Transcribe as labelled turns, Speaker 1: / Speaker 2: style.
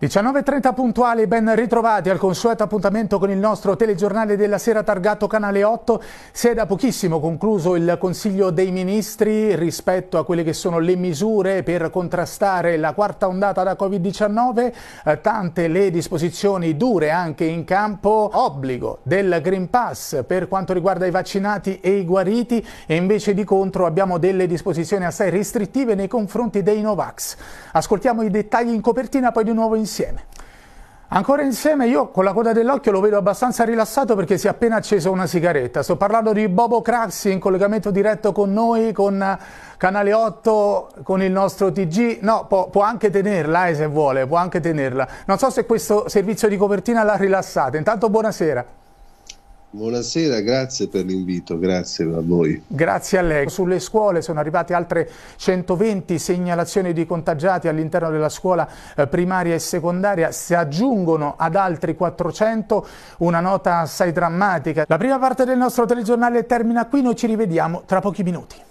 Speaker 1: 19.30 puntuali, ben ritrovati al consueto appuntamento con il nostro telegiornale della sera targato Canale 8. Si è da pochissimo concluso il Consiglio dei Ministri rispetto a quelle che sono le misure per contrastare la quarta ondata da Covid-19, eh, tante le disposizioni dure anche in campo, obbligo del Green Pass per quanto riguarda i vaccinati e i guariti e invece di contro abbiamo delle disposizioni assai restrittive nei confronti dei Novax. Ascoltiamo i dettagli in copertina, poi di nuovo in insieme. Ancora insieme io con la coda dell'occhio lo vedo abbastanza rilassato perché si è appena accesa una sigaretta. Sto parlando di Bobo Craxi in collegamento diretto con noi, con eh, Canale 8, con il nostro TG. No, può, può anche tenerla eh, se vuole, può anche tenerla. Non so se questo servizio di copertina l'ha rilassata. Intanto buonasera.
Speaker 2: Buonasera, grazie per l'invito, grazie a voi.
Speaker 1: Grazie a lei. Sulle scuole sono arrivate altre 120 segnalazioni di contagiati all'interno della scuola eh, primaria e secondaria, si aggiungono ad altri 400 una nota assai drammatica. La prima parte del nostro telegiornale termina qui, noi ci rivediamo tra pochi minuti.